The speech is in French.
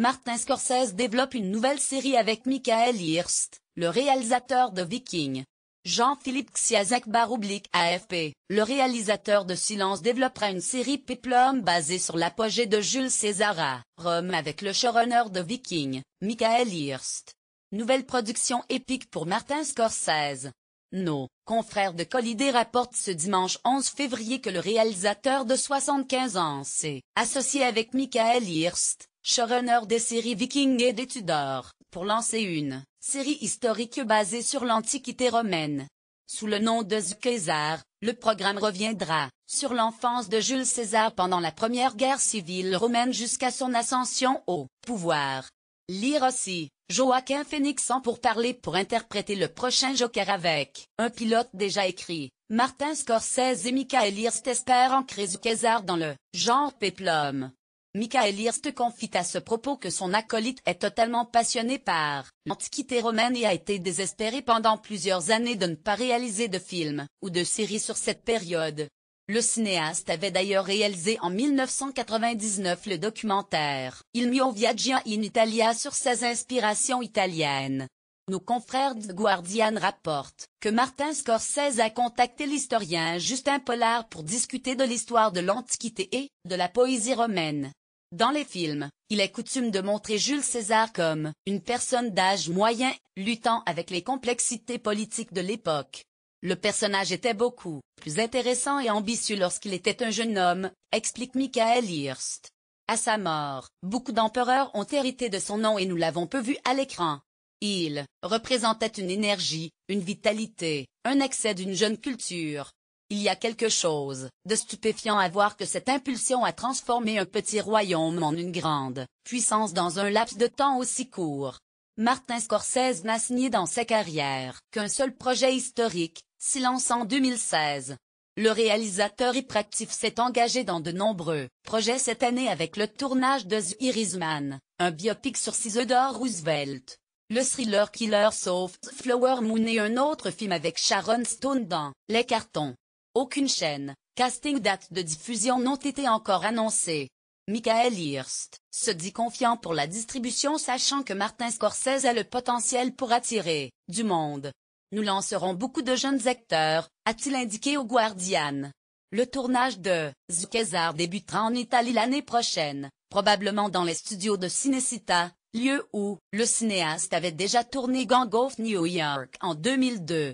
Martin Scorsese développe une nouvelle série avec Michael Hirst, le réalisateur de Viking. Jean-Philippe Xiazak Baroublik AFP, le réalisateur de Silence développera une série Piplum basée sur l'apogée de Jules César à Rome avec le showrunner de Viking, Michael Hirst. Nouvelle production épique pour Martin Scorsese. Nos confrères de Collider rapportent ce dimanche 11 février que le réalisateur de 75 ans s'est associé avec Michael Hirst showrunner des séries Vikings et des Tudors, pour lancer une série historique basée sur l'Antiquité romaine. Sous le nom de Zucésar, le programme reviendra sur l'enfance de Jules César pendant la Première Guerre civile romaine jusqu'à son ascension au pouvoir. Lire aussi Joaquin Phoenix en pour parler pour interpréter le prochain Joker avec un pilote déjà écrit. Martin Scorsese et Michael Hirst espèrent ancrer César dans le genre péplum. Michael Hirst confie à ce propos que son acolyte est totalement passionné par l'Antiquité romaine et a été désespéré pendant plusieurs années de ne pas réaliser de films ou de séries sur cette période. Le cinéaste avait d'ailleurs réalisé en 1999 le documentaire Il mio viaggio in Italia sur ses inspirations italiennes. Nos confrères de Guardian rapportent que Martin Scorsese a contacté l'historien Justin Pollard pour discuter de l'histoire de l'Antiquité et de la poésie romaine. Dans les films, il est coutume de montrer Jules César comme une personne d'âge moyen, luttant avec les complexités politiques de l'époque. Le personnage était beaucoup plus intéressant et ambitieux lorsqu'il était un jeune homme, explique Michael Hirst. À sa mort, beaucoup d'empereurs ont hérité de son nom et nous l'avons peu vu à l'écran. Il représentait une énergie, une vitalité, un excès d'une jeune culture, il y a quelque chose de stupéfiant à voir que cette impulsion a transformé un petit royaume en une grande puissance dans un laps de temps aussi court. Martin Scorsese n'a signé dans sa carrière qu'un seul projet historique, Silence en 2016. Le réalisateur hyperactif s'est engagé dans de nombreux projets cette année avec le tournage de The Irishman, un biopic sur Theodore Roosevelt, le thriller Killer Soft Flower Moon et un autre film avec Sharon Stone dans Les Cartons. Aucune chaîne, casting date de diffusion n'ont été encore annoncées. Michael Hirst se dit confiant pour la distribution sachant que Martin Scorsese a le potentiel pour attirer du monde. Nous lancerons beaucoup de jeunes acteurs, a-t-il indiqué au Guardian. Le tournage de Zucchesar débutera en Italie l'année prochaine, probablement dans les studios de Cinecita, lieu où le cinéaste avait déjà tourné Gang of New York en 2002.